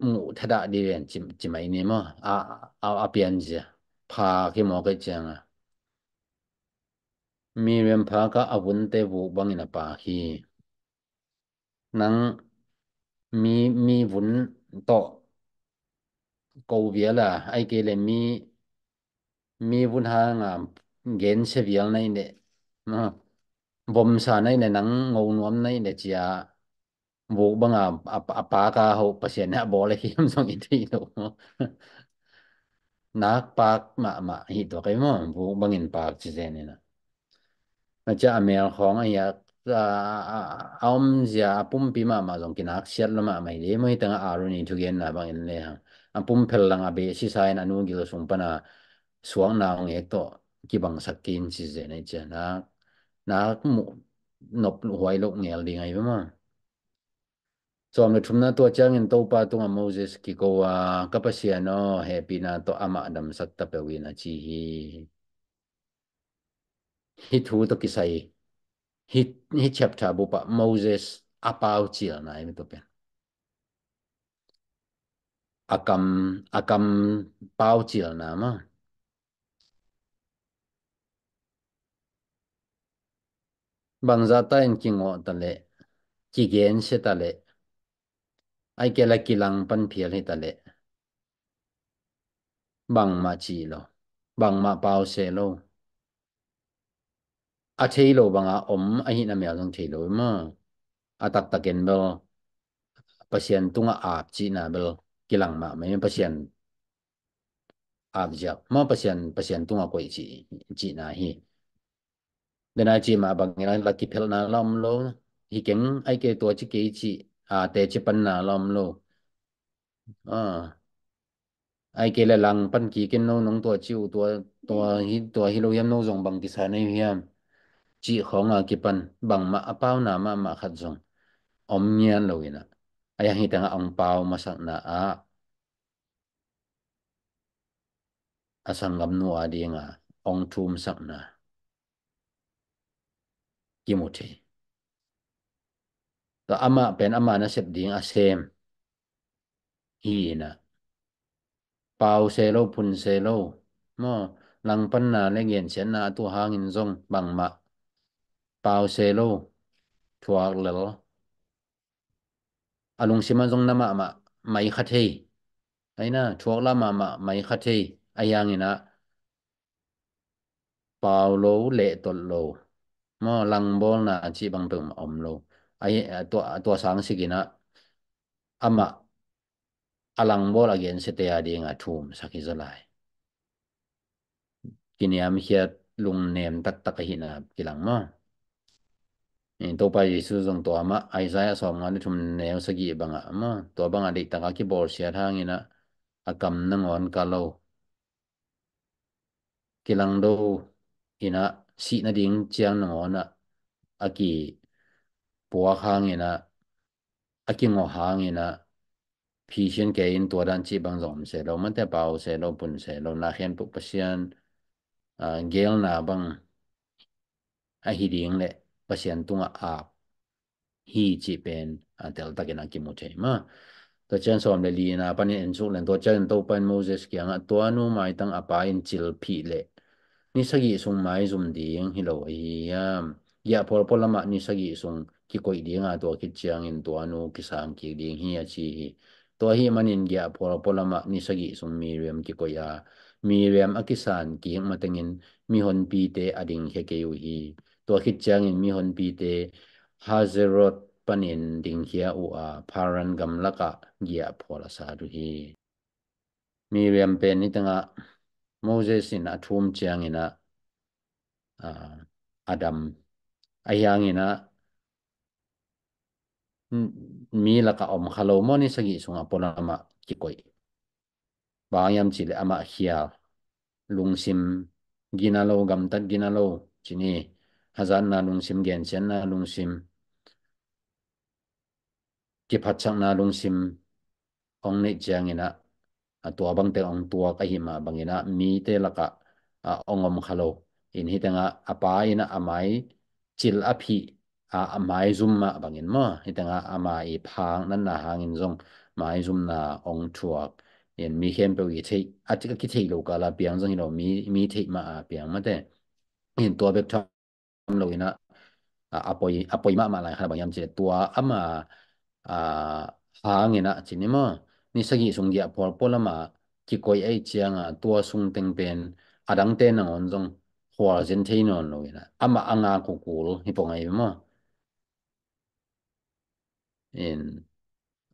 mu thada di ren chim chimai ni ma a a a apian ji pha ki mo ke chang a mi rem pha ka avun te bu bang ina pa hi nang mi mi vốn to câu vía là ai kể là mi mi vốn hàng ngà gen sẽ vía này nè bom sa này nè nắng ngầu nuông này nè chia vụ băng à à à pa ca hậu pasien nè bỏ lại hiếm song ít thì đâu nạc pak mà mà hít vào cái mà vụ băng in pak chỉ thế nè mà cha mèo khoang ấy à aom dạ, zia à, à? pum pi ma ma zong kina siat lo ma mai le mai tanga aru ni thu gen na bang in le hang am pum phel lang a be si sai na nu gi lo sung pa na suang na ong ek to ki bang sak kin si ze nei cha na na mu nop lu hwai lok ngel ding ai ma chom le thum na to chang in to pa tung ma moses ki ko wa à, kapasia no happy na to ama dam sak ta pe wi na chi hi hi thu to ki sai hi hi chapter bu pa moses apau chial nai mi to pen akam akam pau chial na ma bang za ta in o ta le chi gen se ta le ai ke la kilang pan phial hi ta le bang ma chi lo bang ma pau se lo a chei lo banga om a hin a mel long chei lo ma ah. a tak takin bel pasien tunga ap chi na bel kilang ma me pasien ap ja ma pasien pasien tunga koi chi chi na hi den a chi ma bang ngilan la ki phel na lam lo hi keng ai ke to chi ke chi a te chi pan na lam lo à ai kia là lăng pan kỳ cái nô nông tua chiu tua tua hi tua hi lâu yam nô dùng bằng cái sản này hiam chỉ mà chi khonga kipan bangma apaw na ma ma khat zong omnian loina aya hi tanga ang pau masak na a asangam nu adinga ong thum sakna kimothe ta ama pen ama na sep ding a sem hi na pau se lo pun se lo mo lang pan na le gen chen na tu hang in zong bangma tao xe lô chuộc lỡ à lùng xí Nam dùng nằm mà mày khát Thi, ấy na chuộc là mà mà mày khát Thi, ai yang à ina bao lô lệ tuột lô mà lăng bol na chỉ bằng bầm om lô ai tua tua sáng xí kina ama à, alang à, bol again sẽ te adi nga thum sakizalai kini am hiat lung nem tak tak hina kilang ma topa yesu zong to ama aisaya som nga thum neo sagi banga ama to banga de ta ki bor sia thangina akam nang on kalo kilang do ina si na ding chiang nang ona aki bua hangina aki ngo hangina phi xian ke in to dan chi bang zom se lo man te pao se lo pun se lo na hian pu pasian gel na bang a hi ding le pasien tung a hi ji pen a del ta ke na ki mo che ma ta chen som le li na en chu len do chen do pen moses kya nga to anu mai tang a pa in chil phi le ni sa gi sung mai zum di eng hi lo hi ya ya por por ni sa gi sung ki koi di nga to ki chang in to anu ki sam ki di hi a chi hi to hi manin in gya por por ni sa gi sung mi riem ki ko ya mi riem a ki san ki ma tengin mi hon pi te ading ding he ke hi ตัวคิดจางินมีหนปีเตฮาเซรอดปนินดิงเฮียอูอาพารันกำลักะเกียพอลสาดุฮีมีเรียมเป็นนี่ตั้งอะโมเสสินะทุมจางินะอ่าอดัมอายังงินะมีละกะอมคาโลมอนิสกิสุงอปนามะกิกอยบางยามจิเลอามะเฮียลุงซิมกินาโลกัมตัดกินาโลจินี่ hazan na lungsim gen chen na lungsim ki phachang na lungsim ong ni changina atua bang te ong tua ka hima bangina mi te laka ongom khalo in hitanga apa ina amai chil aphi a amai zum ma bangin ma hitanga amai phang nan na hangin jong mai zum na ong chuak in mi hem pe gi thei atika ki thei lo kala piang jong lo mi mi thei ma a piang ma te in tua bek lùi nó à à bồi à mà mà lại hay bảo yam chỉ tua à mà à hà nghe chỉ nên mà ni sao gì sung địa bỏ mà chỉ coi ai chiang à tua sung tiếng bên à tên ngon giống hoa dân thế nó lùi nó à mà anh à cụ cụ bông ấy mà in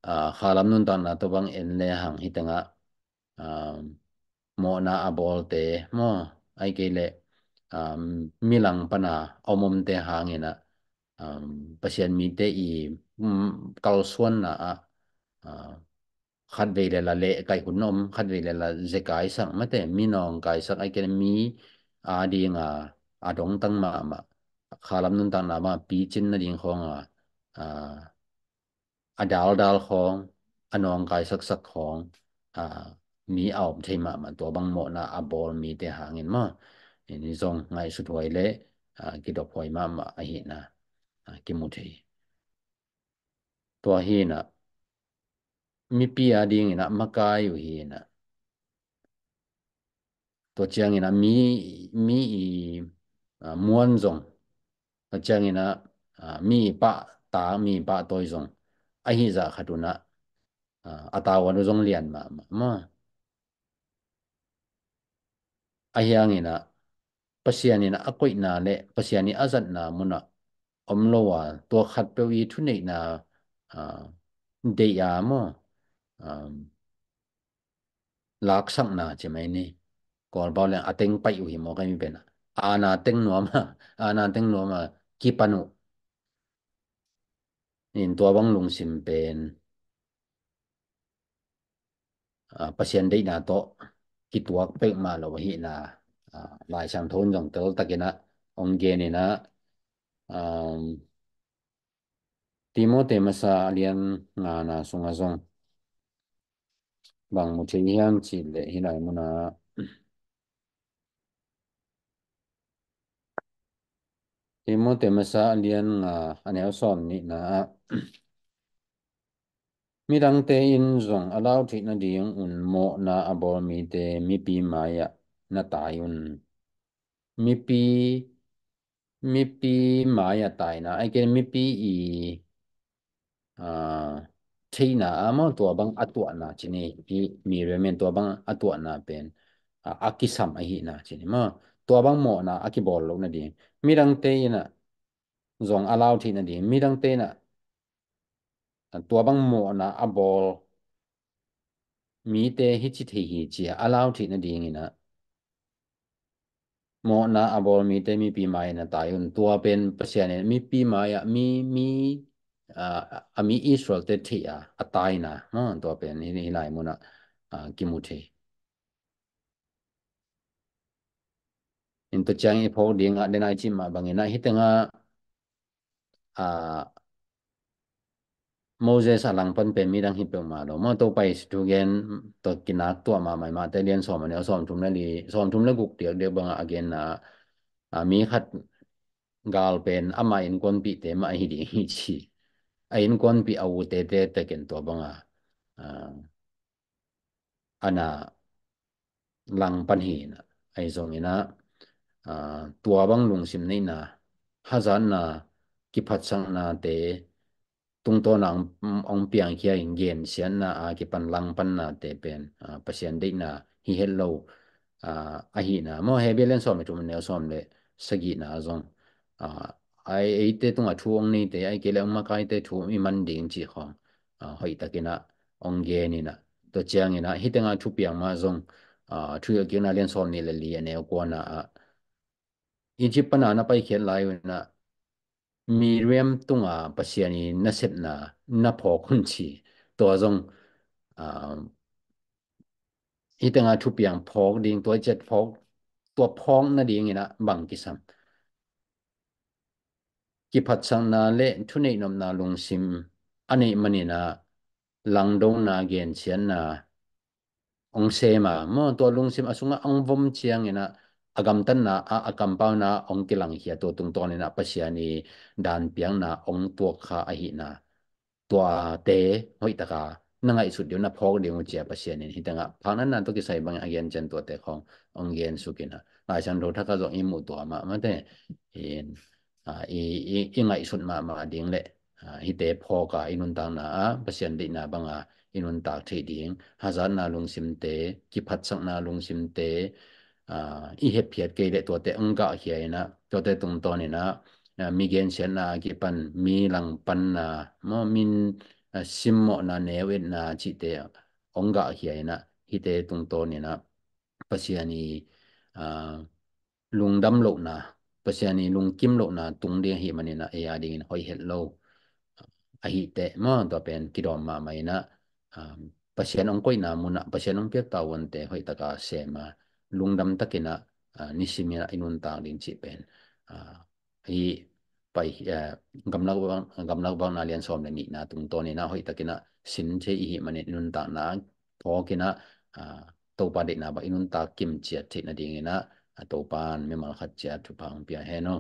à khá lắm nun là tôi bằng in lệ hàng hi tiếng à mô na abol te ai ke มีหลังปนาอมมเตหางนะอืมปเชนมีเตอีอืมกาส่วนนะอขัดเวลละเละไกหุ่นอมขัดเวลละเจกายสักไม่แต่มีน้องกายสักไอ้เกมีอาดีงาอาดงตั้งมามาคาลำนุนตั้งนามาปีจินนดิงของอ่าอาดาลดาลของอานองกายสักสักของามีเอาใช่มามาตัวบางโมนะอาบอลมีแต่หางเงินมา ni zong ngai su thoi le ki dok hoi ma ma a hi na ki mu thei to hi na mi pi a ding na ma ka yu hi na to chiang na mi mi i muan zong to chiang na mi pa ta mi pa toi zong a hi za khatuna a ta wa zong lian ma ma a hiang na ภาษาเนี่นะก็อีน่าเละภาษาเนี่อาจจะน่ามุนอะอมโลวาตัวขัดเปวี้ยทุนเองน่าเดียมอ่ลักสษณะใช่ไหมนี่ก่อนบอกเลยอาเต็งไปอยู่หิมอก็ไม่เป็นอาณาเต็งนัวมาอาณาเต็งนัวมากีปานุนี่ตัวบังลุงสิมเป็นอ่าภายาเนียน่าโตกีตัวเป็นมาลราเหินน่า à, lại sang thôn dòng tớ ta kia na ông kia này na um, Timote masa alian nga na sunga zong bằng một chế hian chỉ lệ hi lại muốn na Timote masa alian nga aneo son ni na mi dang te in zong alau thit na diyang un mo na abor mi te mi pi maya na tayun mipi mipi maya tayna ai ken mipi i a theina amo to bang atwa na chini pi mi remen to bang atwa na pen akisam ai na chini ma to bang mo na akibol lo na di mirang te na zong alaw thi na di mirang te na to bang mo na abol mi te hi chi thi hi chi alaw thi na di ngina မောနာအဘောမီတေမီပီမာယနတာယုန်တောပင်ပစီယနမီပီမာယမီမီအမီဣသရေလတေတီယာအတိုင်းနာနော်တောပင်နေနေလိုက်မနော်ကိမူထေအင်တချိုင်ဖောဒီငါဒနိုင်ချီမာဘငေနာဟိတငါအာ Moses a lang pan bền mi đang hi pe ma lo ma to pai tu gen to kina to ma mai ma te lien som ne som tum na li som tum le guk tiak de bang again à à mi khat gal pen ama in kon pi te ma hi di hi chi a in kon pi au te te te ken à bang a ana lang pan hi na ai zong ina tua bang lung sim nei na hazan na ki phat sang na te tung to na ong piang kia in gen sian na a ki pan lang pan na te pen a pasian de na hi hello a a hi na mo he belen som tu ne som le sagi na zong a ai ai te tung a thu ong ni te ai ke le ma kai te thu mi man ding chi kho a hoi ta ki na ong ge ni na to chiang ni na hi te nga thu piang ma zong a thu ya ki na len som ni le li ne ko na a Egypt pa na na pai khen lai na mi rem tunga pasiani nasep na na pho khunchi to zong a itanga thu piang phok ding to chet phok to phong na ding ina bang kisam ki phat sang na le thu nei nom na lung sim ane mani na lang dong na gen chen na ong se ma mo to lung sim asunga ong vom chiang ina agam tan na a akam pau na ong kilang hi to tung ton na pasiani dan piang na ong to kha a hi na to te hoi ta ka na ngai su dio na phog dio ngu chia pasiani hi ta nga phang nan nan to ki sai bang again chen to te khong ong gen su ki na a chan ro tha ka zo i mu to ma ma te in a i i ngai su ma ma ding le hi te pho ka inun tang na pasian di na banga inun ta thei ding hazan na lung sim te ki phat sang na lung sim te à hết phiệt cái để tổ tế ông gạo hiền na tổ tế tung này na mi gen sen na cái pan mi lăng pan na min sim mọ na nè wet chỉ tế ông gạo hiền na hi tế tung to này na pasiani à lung đâm lộ na pasiani lung kim lộ na tung đi hi mani na ai đi hoi hết lâu à hi mà tổ bên kia mà mày na pasian ông coi na muna pasian ông biết tao vấn tế hoi ta cả xem mà lungdam takina nisimira inun ta lin chi pen hi pai gamlak bang gamlak bang na lian som ni na tung to ni na hoi takina sin che hi mane inun ta na tho kina to pa de na ba inun ta kim che the na ding na to pan me mal khat che thu phang pia he no